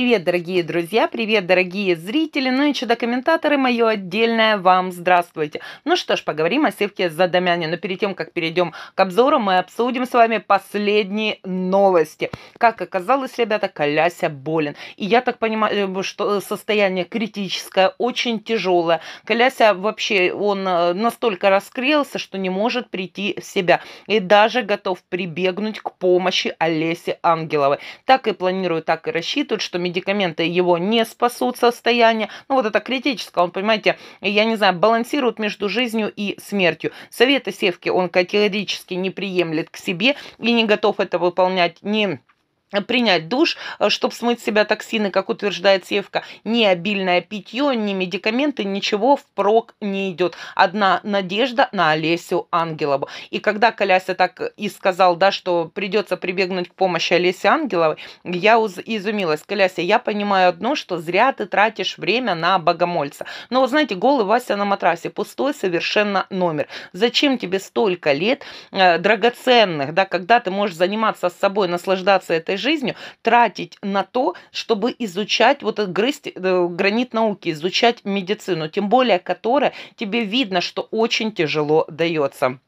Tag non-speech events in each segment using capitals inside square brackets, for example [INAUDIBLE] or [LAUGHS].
Привет, дорогие друзья, привет, дорогие зрители, ну и чудо-комментаторы, мое отдельное вам здравствуйте. Ну что ж, поговорим о за Задомяне, но перед тем, как перейдем к обзору, мы обсудим с вами последние новости. Как оказалось, ребята, Коляся болен. И я так понимаю, э, что э, состояние критическое, очень тяжелое. Коляся вообще, он э, настолько раскрелся, что не может прийти в себя. И даже готов прибегнуть к помощи Олеси Ангеловой. Так и планирую, так и рассчитывают, что медикаменты его не спасут состояние. Ну, вот это критическое, он, понимаете, я не знаю, балансирует между жизнью и смертью. Советы Севки он категорически не приемлет к себе и не готов это выполнять ни принять душ, э, чтобы смыть с себя токсины, как утверждает Севка. Ни обильное питье, ни медикаменты, ничего впрок не идет. Одна надежда на Олесю Ангелову. И когда Коляся так и сказал, да, что придется прибегнуть к помощи Олеси Ангеловой, я изумилась. Коляся, я понимаю одно, что зря ты тратишь время на богомольца. Но вы знаете, голый Вася на матрасе, пустой совершенно номер. Зачем тебе столько лет э, драгоценных, да, когда ты можешь заниматься с собой, наслаждаться этой жизнью тратить на то, чтобы изучать, вот грызть э, гранит науки, изучать медицину, тем более которая тебе видно, что очень тяжело дается.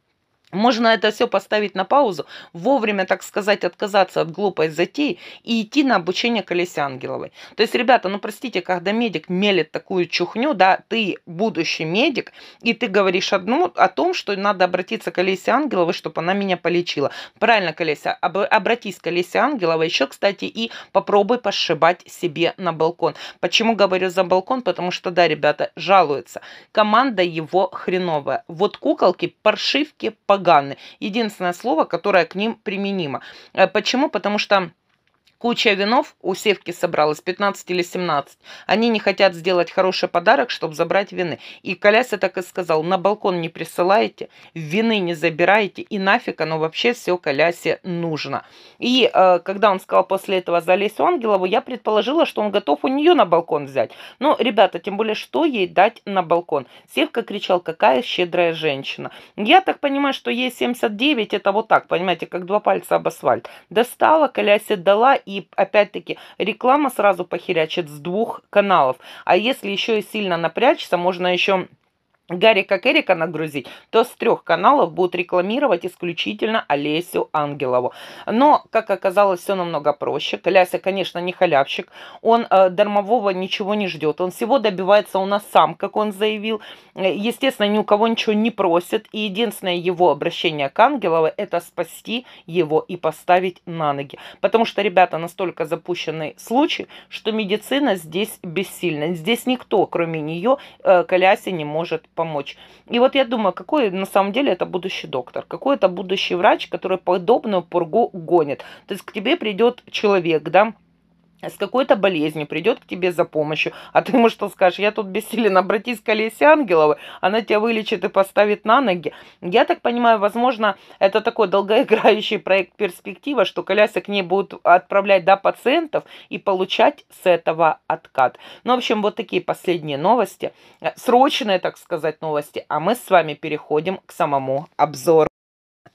Можно это все поставить на паузу, вовремя, так сказать, отказаться от глупой затеи и идти на обучение колесе ангеловой. То есть, ребята, ну простите, когда медик мелет такую чухню, да, ты будущий медик, и ты говоришь одну о том, что надо обратиться к колесе ангеловой, чтобы она меня полечила. Правильно, колесе, об, обратись к колесе ангеловой, еще, кстати, и попробуй пошибать себе на балкон. Почему говорю за балкон? Потому что, да, ребята, жалуются. Команда его хреновая. Вот куколки, паршивки, погоды Лаганны. Единственное слово, которое к ним применимо. Э, почему? Потому что Куча винов у Севки собралась, 15 или 17. Они не хотят сделать хороший подарок, чтобы забрать вины. И Коляса так и сказал, на балкон не присылаете, вины не забираете, и нафиг оно вообще все Колясе нужно. И э, когда он сказал после этого за Олесю Ангелову, я предположила, что он готов у нее на балкон взять. Но, ребята, тем более, что ей дать на балкон? Севка кричал, какая щедрая женщина. Я так понимаю, что ей 79, это вот так, понимаете, как два пальца об асфальт. Достала, Колясе дала, и и опять-таки реклама сразу похерячит с двух каналов. А если еще и сильно напрячься, можно еще Гарика Эрика нагрузить, то с трех каналов будут рекламировать исключительно Олесю Ангелову. Но, как оказалось, все намного проще. Коляся, конечно, не халявщик, он э, дармового ничего не ждет. Он всего добивается у нас сам, как он заявил. Э, естественно, ни у кого ничего не просит. И единственное его обращение к Ангеловой – это спасти его и поставить на ноги. Потому что, ребята, настолько запущенный случай, что медицина здесь бессильна. Здесь никто, кроме нее, э, Колясе не может помочь помочь. И вот я думаю, какой на самом деле это будущий доктор, какой это будущий врач, который подобную пургу гонит. То есть к тебе придет человек, да, с какой-то болезнью, придет к тебе за помощью. А ты ему что скажешь? Я тут бессилен, обратись к Олесе Ангеловой, она тебя вылечит и поставит на ноги. Я так понимаю, возможно, это такой долгоиграющий проект перспектива, что Коляса к ней будут отправлять до пациентов и получать с этого откат. Ну, в общем, вот такие последние новости, э, срочные, так сказать, новости, а мы с вами переходим к самому обзору.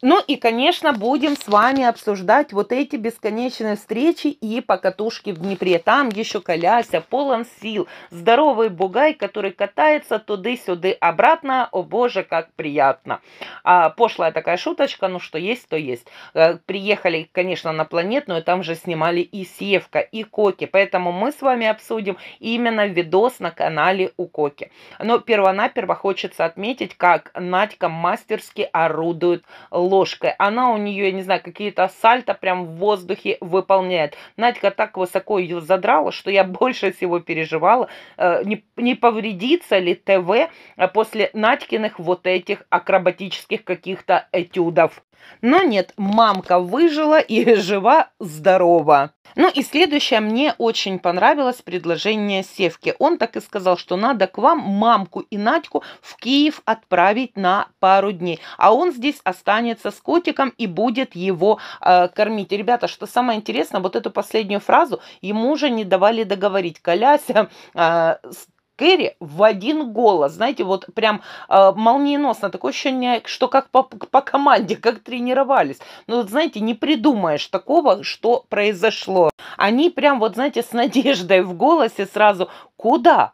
Ну и, конечно, будем с вами обсуждать вот эти бесконечные встречи и покатушки в Днепре. Там еще Коляся полон сил, здоровый бугай, который катается туды-сюды, обратно, о боже, как приятно. А, пошлая такая шуточка, ну что есть, то есть. А, приехали, конечно, на планетную, там же снимали и Севка, и Коки, поэтому мы с вами обсудим именно видос на канале у Коки. Но первонаперво хочется отметить, как Надька мастерски орудует ложкой. Она у нее, я не знаю, какие-то сальто прям в воздухе выполняет. Надька так высоко ее задрала, что я [LAUGHS] больше всего переживала, э, не, не повредится ли ТВ после Надькиных вот этих акробатических каких-то этюдов. Но нет, мамка выжила и [LAUGHS] жива, здорова. Ну и следующее, мне очень понравилось предложение Севки. Он так и сказал, что надо к вам мамку и Надьку в Киев отправить на пару дней. А он здесь останется с котиком и будет его э, кормить. И, ребята, что самое интересное, вот эту последнюю фразу ему уже не давали договорить. Коляся э, Кэрри в один голос. Знаете, вот прям э, молниеносно. Такое ощущение, что как по, по команде, [LAUGHS] как тренировались. но ну, вот знаете, не придумаешь такого, что произошло. Они прям вот, знаете, с надеждой в голосе сразу «Куда?»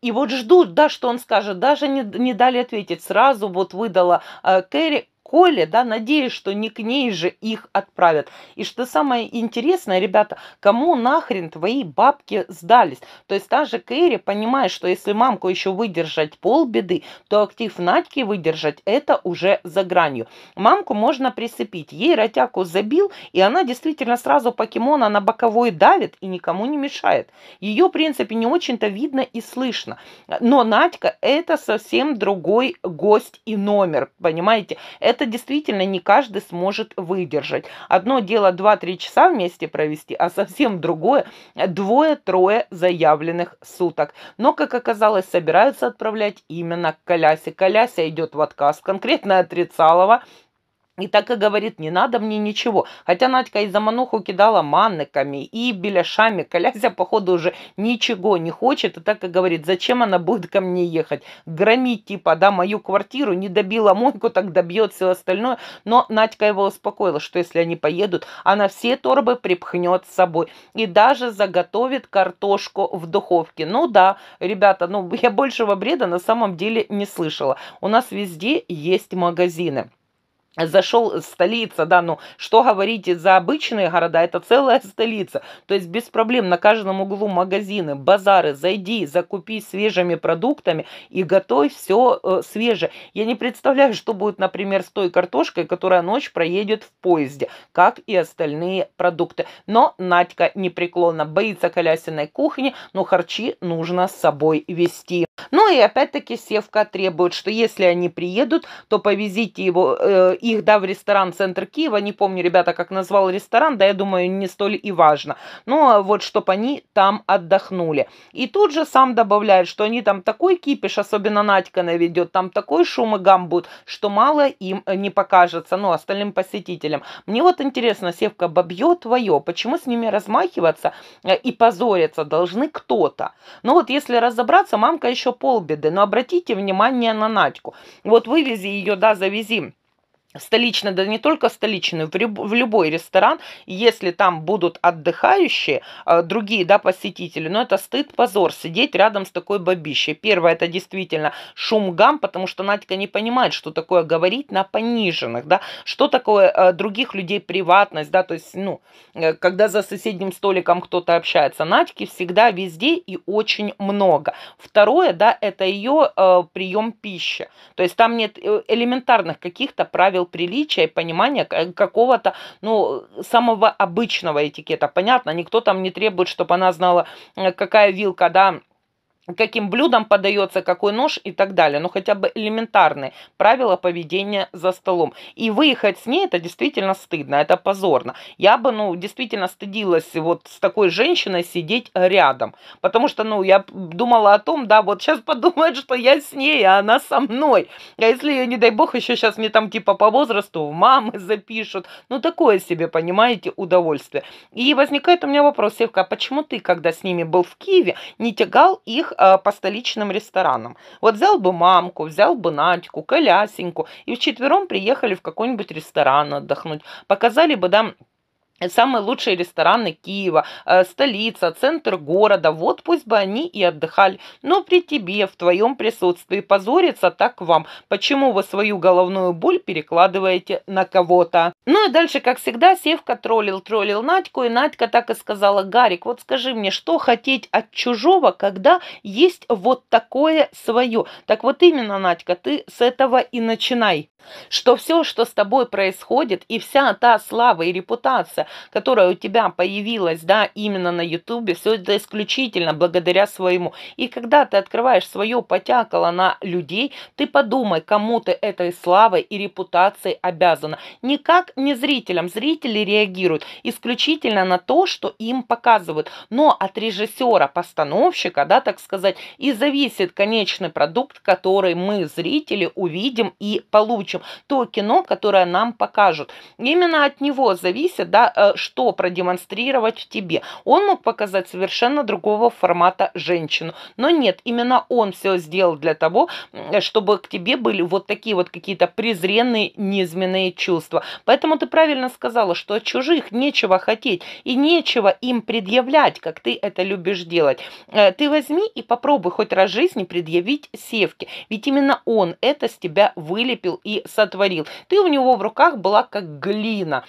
И вот ждут, да, что он скажет, даже не, не дали ответить. Сразу вот выдала э, Кэрри, школе, да, надеюсь, что не к ней же их отправят. И что самое интересное, ребята, кому нахрен твои бабки сдались? То есть та же Кэрри понимает, что если мамку еще выдержать полбеды, то актив Надьки выдержать это уже за гранью. Мамку можно присыпить. Ей ротяку забил, и она действительно сразу покемона на боковой давит и никому не мешает. Ее, в принципе, не очень-то видно и слышно. Но Надька это совсем другой гость и номер, понимаете? Это это действительно не каждый сможет выдержать. Одно дело 2-3 часа вместе провести, а совсем другое двое-трое заявленных суток. Но, как оказалось, собираются отправлять именно к Колясе. Коляся идет в отказ, конкретно отрицалова и так и говорит, не надо мне ничего. Хотя Надька и за мануху кидала манниками, и беляшами. Коляся, а походу, уже ничего не хочет. И так и говорит, зачем она будет ко мне ехать? Громить, типа, да, мою квартиру. Не добила мойку, так добьет все остальное. Но Надька его успокоила, что если они поедут, она все торбы припхнет с собой. И даже заготовит картошку в духовке. Ну да, ребята, ну я большего бреда на самом деле не слышала. У нас везде есть магазины зашел э, столица, да, ну что говорите за обычные города, это целая [LAUGHS] столица. То есть без проблем на каждом углу магазины, базары, зайди, закупи свежими продуктами и готовь все э, свеже. Я не представляю, что будет, например, с той картошкой, которая ночь проедет в поезде, как и остальные продукты. Но Надька непреклонно боится колясиной кухни, но харчи нужно с собой вести. Ну и опять-таки Севка требует, что если они приедут, то повезите его э, их, да, в ресторан «Центр Киева». Не помню, ребята, как назвал ресторан, да, я думаю, не столь и важно. Но ну, а вот, чтобы они там отдохнули. И тут же сам добавляет, что они там такой кипиш, особенно Надька наведет, там такой шум и гам будет, что мало им э, не покажется, ну, остальным посетителям. Мне вот интересно, Севка, бабье твое, почему с ними размахиваться э, и позориться должны кто-то? Ну, вот если разобраться, мамка еще полбеды, но обратите внимание на Надьку. Вот вывези ее, да, завези столично, да не только столичную, в любой ресторан, если там будут отдыхающие, а, другие, да, посетители, но это стыд, позор, сидеть рядом с такой бабищей. Первое, это действительно шум гам, потому что Надька не понимает, что такое говорить на пониженных, да, что такое а, других людей приватность, да, то есть, ну, э, когда за соседним столиком кто-то общается, Надьки всегда везде и очень много. Второе, да, это ее э, прием пищи, то есть там нет э, элементарных каких-то правил правил приличия и понимания э, какого-то, ну, самого обычного этикета. Понятно, никто там не требует, чтобы она знала, э, какая вилка, да, каким блюдом подается какой нож и так далее. но хотя бы элементарные правила поведения за столом. И выехать с ней это действительно стыдно, это позорно. Я бы, ну, действительно стыдилась вот с такой женщиной сидеть рядом. Потому что, ну, я думала о том, да, вот сейчас подумают, что я с ней, а она со мной. А если, не дай бог, еще сейчас мне там типа по возрасту мамы [LAUGHS] запишут. Ну, такое себе, понимаете, удовольствие. И возникает у меня вопрос, Севка, а почему ты, когда с ними был в Киеве, не тягал их Э, по столичным ресторанам. Вот взял бы мамку, взял бы Надьку, Колясеньку, и вчетвером приехали в какой-нибудь ресторан отдохнуть. Показали бы, да, самые лучшие рестораны Киева, э, столица, центр города. Вот пусть бы они и отдыхали. Но при тебе, в твоем присутствии, позориться так вам. Почему вы свою головную боль перекладываете на кого-то? Ну и дальше, как всегда, Севка троллил, троллил Надьку, и Надька так и сказала, Гарик, вот скажи мне, что хотеть от чужого, когда есть вот такое свое? Так вот именно, Надька, ты с этого и начинай что все, что с тобой происходит, и вся та слава и репутация, которая у тебя появилась, да, именно на Ютубе, все это исключительно благодаря своему. И когда ты открываешь свое потякало на людей, ты подумай, кому ты этой славой и репутацией обязана. Никак не зрителям. Зрители реагируют исключительно на то, что им показывают. Но от режиссера, постановщика, да, так сказать, и зависит конечный продукт, который мы, зрители, увидим и получим будущем, то кино, которое нам покажут. Именно от него зависит, да, э, что продемонстрировать в тебе. Он мог показать совершенно другого формата женщину, но нет, именно он все сделал для того, чтобы к тебе были вот такие вот какие-то презренные, низменные чувства. Поэтому ты правильно сказала, что от чужих нечего хотеть и нечего им предъявлять, как ты это любишь делать. Э, ты возьми и попробуй хоть раз в жизни предъявить севки, ведь именно он это с тебя вылепил и сотворил. Ты у него в руках была как глина.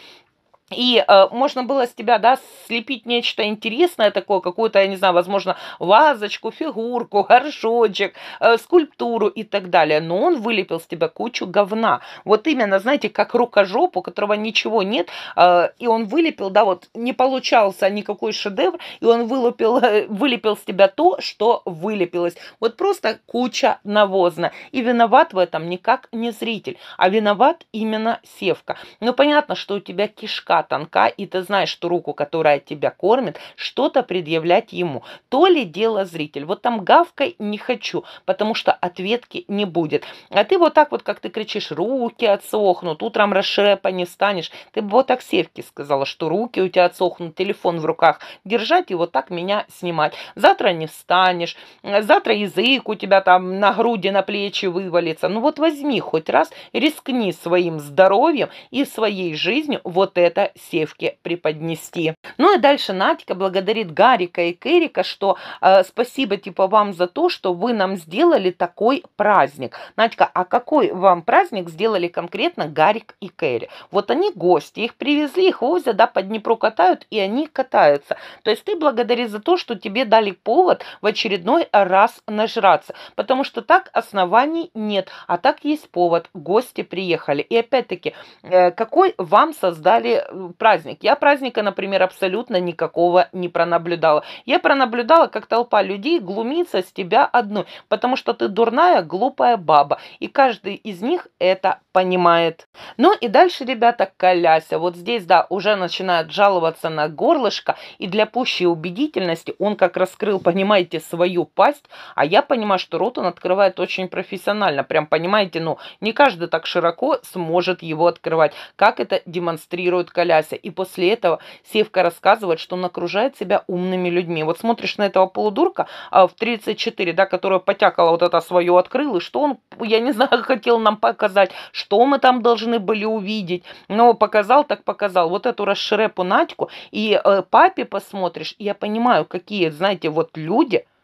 И э, можно было с тебя, да, слепить нечто интересное такое, какую-то, я не знаю, возможно, вазочку, фигурку, горшочек, э, скульптуру и так далее. Но он вылепил с тебя кучу говна. Вот именно, знаете, как рукожоп, у которого ничего нет, э, и он вылепил, да, вот не получался никакой шедевр, и он вылепил, э, вылепил с тебя то, что вылепилось. Вот просто куча навозна. И виноват в этом никак не зритель, а виноват именно севка. Ну, понятно, что у тебя кишка тонка и ты знаешь, что руку, которая тебя кормит, что-то предъявлять ему. То ли дело зритель. Вот там гавкой не хочу, потому что ответки не будет. А ты вот так вот, как ты кричишь, руки отсохнут, утром расшепа не станешь. Ты бы вот так Севке сказала, что руки у тебя отсохнут, телефон в руках держать и вот так меня снимать. Завтра не встанешь, завтра язык у тебя там на груди, на плечи вывалится. Ну вот возьми хоть раз, рискни своим здоровьем и своей жизнью вот это Севка Севке преподнести. Ну и дальше Надька благодарит Гарика и Керика, что э, спасибо типа вам за то, что вы нам сделали такой праздник. Надька, а какой вам праздник сделали конкретно Гарик и Кэрри? Вот они гости, их привезли, их возят, да, по Днепру катают, и они катаются. То есть ты благодаришь за то, что тебе дали повод в очередной раз нажраться, потому что так оснований нет, а так есть повод, гости приехали. И опять-таки, э, какой вам создали праздник. Я праздника, например, абсолютно никакого не пронаблюдала. Я пронаблюдала, как толпа людей глумится с тебя одной потому что ты дурная, глупая баба. И каждый из них это понимает. Ну и дальше, ребята, Коляся. Вот здесь, да, уже начинают жаловаться на горлышко. И для пущей убедительности он как раскрыл, понимаете, свою пасть. А я понимаю, что рот он открывает очень профессионально. Прям, понимаете, ну, не каждый так широко сможет его открывать. Как это демонстрирует Коляся удаляйся. И после этого Севка рассказывает, что он окружает себя умными людьми. Вот смотришь на этого полудурка а, в 34, да, которая потякала вот это свое открыл, и что он, я не [LAUGHS] знаю, хотел нам показать, что мы там должны были увидеть. Но показал, так показал. Вот эту расширепу Надьку и э, папе посмотришь, и я понимаю, какие, знаете, вот люди –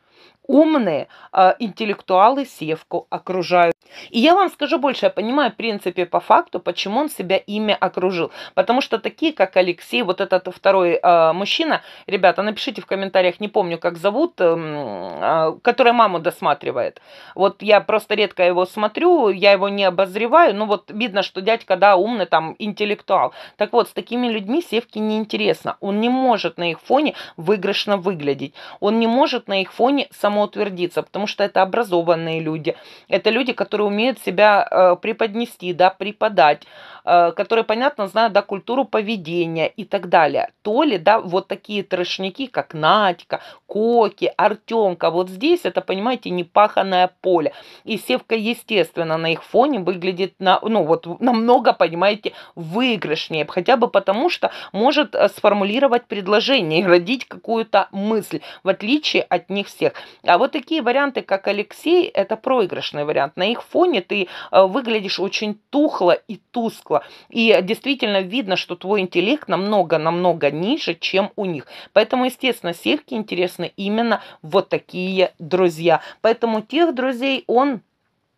умные э, интеллектуалы Севку окружают. И я вам скажу больше, я понимаю, в принципе, по факту, почему он себя ими окружил. Потому что такие, как Алексей, вот этот второй э, мужчина, ребята, напишите в комментариях, не помню, как зовут, э, эм, э, а, который маму досматривает. Вот я просто редко его смотрю, я его не обозреваю, но вот видно, что дядька, да, умный там интеллектуал. Так вот, с такими людьми Севке неинтересно. Он не может на их фоне выигрышно выглядеть. Он не может на их фоне само самоутвердиться, потому что это образованные люди, это люди, которые умеют себя э, преподнести, да, преподать, э, которые, понятно, знают, да, культуру поведения и так далее. То ли, да, вот такие трешники, как Надька, Коки, Артемка, вот здесь это, понимаете, непаханное поле. И Севка, естественно, на их фоне выглядит, на, ну, вот намного, понимаете, выигрышнее, хотя бы потому, что может э, сформулировать предложение и родить какую-то мысль, в отличие от них всех. А вот такие варианты, как Алексей, это проигрышный вариант. На их фоне ты э, выглядишь очень тухло и тускло. И действительно видно, что твой интеллект намного-намного ниже, чем у них. Поэтому, естественно, Сельке интересны именно вот такие друзья. Поэтому тех друзей он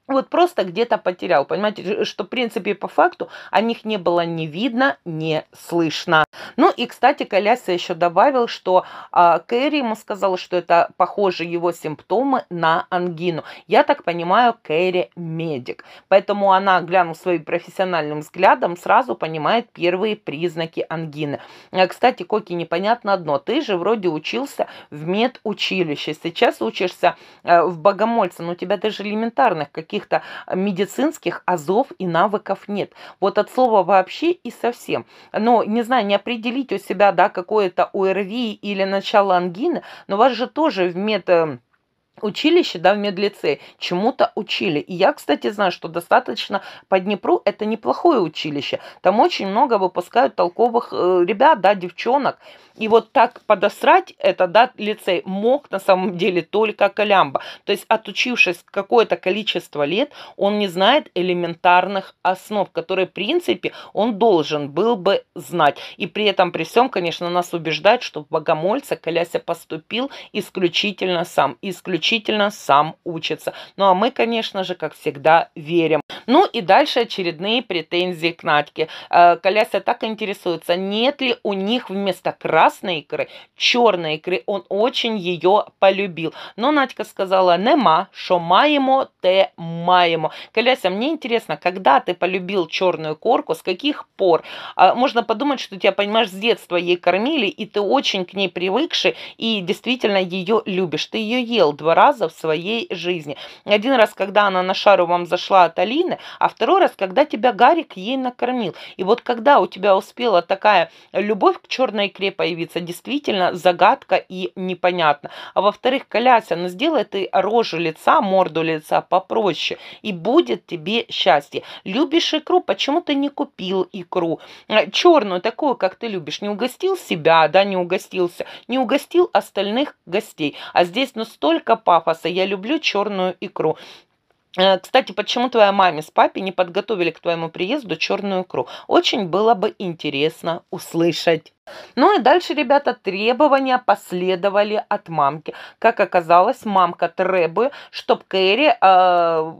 вот просто где-то потерял. Понимаете, что, в принципе, по факту о них не было ни видно, ни слышно. Ну и, кстати, коляся еще добавил, что э, Кэрри ему сказала, что это похоже его симптомы на ангину. Я так понимаю, Кэрри медик. Поэтому она, глянув своим профессиональным взглядом, сразу понимает первые признаки ангины. Э, кстати, Коки, непонятно одно. Ты же вроде учился в медучилище. Сейчас учишься э, в Богомольце, но ну, у тебя даже элементарных каких каких-то а, медицинских азов и навыков нет. Вот от слова вообще и совсем. Но, не знаю, не определить у себя, да, какое-то ОРВИ или начало ангины, но вас же тоже в мед... Мета училище, да, в медлице чему-то учили. И я, кстати, знаю, что достаточно по Днепру это неплохое училище. Там очень много выпускают толковых э, ребят, да, девчонок. И вот так подосрать это, да, лицей мог на самом деле только Колямба. То есть, отучившись какое-то количество лет, он не знает элементарных основ, которые, в принципе, он должен был бы знать. И при этом, при всем, конечно, нас убеждает, что в Богомольца Коляся поступил исключительно сам, исключительно исключительно сам учится. Ну а мы, конечно же, как всегда, верим. Ну и дальше очередные претензии к Надьке. Э, Коляся так интересуется, нет ли у них вместо красной икры черной икры. Он очень ее полюбил. Но Надька сказала, нема, що маємо, те маємо. Коляся, мне интересно, когда ты полюбил черную корку, с каких пор? А, можно подумать, что тебя, понимаешь, с детства ей кормили, и ты очень к ней привыкший, и действительно ее любишь. Ты ее ел два раза в своей жизни. Один раз, когда она на шару вам зашла от Алины, причины, а второй раз, когда тебя Гарик ей накормил. И вот когда у тебя успела такая любовь к черной икре появиться, действительно загадка и непонятно. А во-вторых, Коляся, ну сделай ты рожу лица, морду лица попроще, и будет тебе счастье. Любишь икру, почему ты не купил икру? Э, черную, такую, как ты любишь. Не угостил себя, да, не угостился, не угостил остальных гостей. А здесь, ну, столько пафоса, я люблю черную икру. Э, кстати, почему твоя маме с папе не подготовили к твоему приезду черную икру? Очень было бы интересно услышать. Ну и дальше, ребята, требования последовали от мамки. Как оказалось, мамка требует, чтобы Кэрри... Э,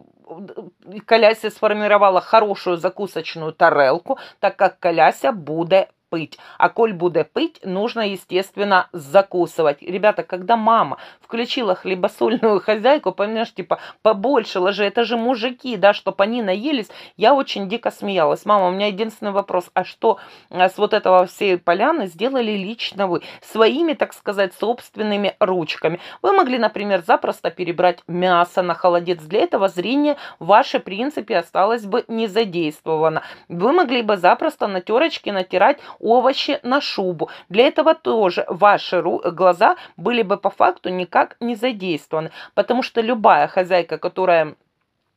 Коляся сформировала хорошую закусочную тарелку, так как Коляся будет пить. А коль буде пить, нужно, естественно, закусывать. Ребята, когда мама включила хлебосольную хозяйку, понимаешь, типа, побольше ложи, это же мужики, да, чтобы они наелись, я очень дико смеялась. Мама, у меня единственный вопрос, а что а с вот этого всей поляны сделали лично вы? Своими, так сказать, собственными ручками. Вы могли, например, запросто перебрать мясо на холодец. Для этого зрение ваше, в принципе, осталось бы не задействовано. Вы могли бы запросто на терочке натирать овощи на шубу. Для этого тоже ваши глаза были бы по факту никак не задействованы, потому что любая хозяйка, которая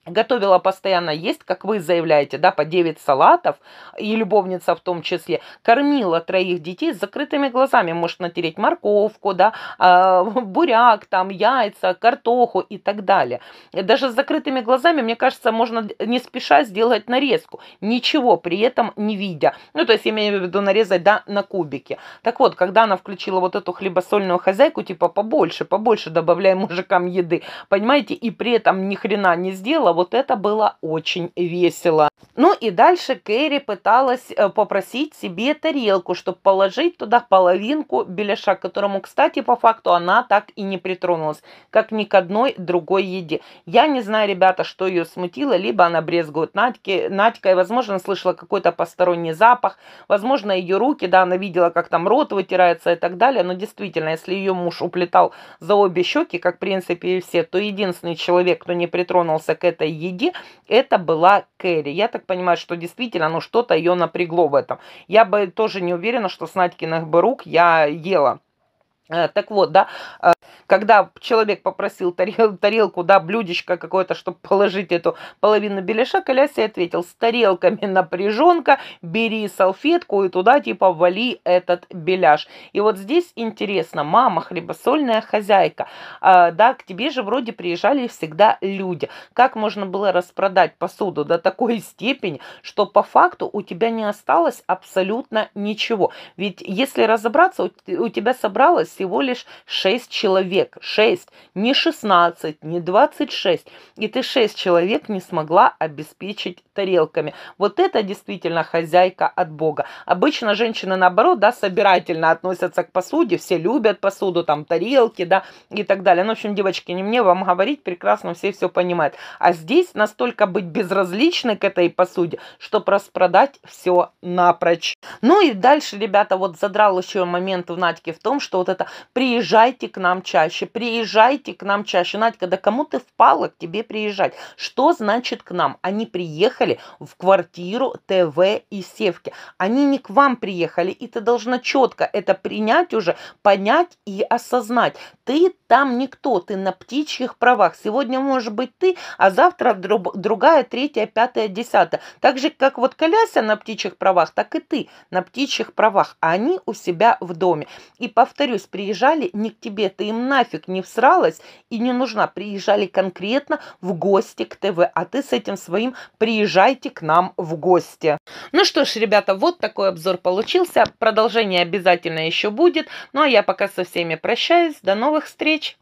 готовила постоянно есть, как вы заявляете, да, по 9 салатов, и любовница в том числе, кормила троих детей с закрытыми глазами, может натереть морковку, да, а, [LAUGHS] буряк, там, яйца, картоху и так далее. Даже с закрытыми глазами, мне кажется, можно не спеша сделать нарезку, ничего при этом не видя. Ну, то есть, я имею в виду нарезать, да, на кубики. Так вот, когда она включила вот эту хлебосольную хозяйку, типа, побольше, побольше добавляем мужикам еды, понимаете, и при этом ни хрена не сделала, вот это было очень весело. Ну и дальше Кэрри пыталась э, попросить себе тарелку, чтобы положить туда половинку беляша, к которому, кстати, по факту она так и не притронулась, как ни к одной другой еде. Я не знаю, ребята, что ее смутило, либо она брезгует Надьке, Надька, и, возможно, слышала какой-то посторонний запах, возможно, ее руки, да, она видела, как там рот вытирается и так далее, но действительно, если ее муж уплетал за обе щеки, как, в принципе, и все, то единственный человек, кто не притронулся к этой этой еде, это была Кэрри. Я так понимаю, что действительно, ну, что-то ее напрягло в этом. Я бы тоже не уверена, что с Надькиных бы рук я ела Э, так вот, да, э, когда человек попросил тарел, тарелку, да, блюдечко какое-то, чтобы положить эту половину беляша, Коляси ответил, с тарелками напряженка, бери салфетку и туда типа вали этот беляш. И вот здесь интересно, мама, хлебосольная хозяйка, э, да, к тебе же вроде приезжали всегда люди. Как можно было распродать посуду до такой степени, что по факту у тебя не осталось абсолютно ничего? Ведь если разобраться, у тебя собралось всего лишь 6 человек. 6, не 16, не 26. И ты 6 человек не смогла обеспечить тарелками. Вот это действительно хозяйка от Бога. Обычно женщины, наоборот, да, собирательно относятся к посуде, все любят посуду, там, тарелки, да, и так далее. Ну, в общем, девочки, не мне вам говорить, прекрасно все все понимают. А здесь настолько быть безразличны к этой посуде, чтобы распродать все напрочь. Ну и дальше, ребята, вот задрал еще момент в Надьке в том, что вот это приезжайте к нам чаще, приезжайте к нам чаще. Надька, да кому ты впала к тебе приезжать? Что значит к нам? Они приехали в квартиру ТВ и Севки. Они не к вам приехали, и ты должна четко это принять уже, понять и осознать. Ты там никто, ты на птичьих правах. Сегодня может быть ты, а завтра другая, третья, пятая, десятая. Так же, как вот Коляся на птичьих правах, так и ты на птичьих правах, а они у себя в доме. И повторюсь, приезжали не к тебе, ты им нафиг не всралась и не нужна. Приезжали конкретно в гости к ТВ, а ты с этим своим приезжайте к нам в гости. Ну что ж, ребята, вот такой обзор получился. Продолжение обязательно еще будет. Ну а я пока со всеми прощаюсь. До новых встреч!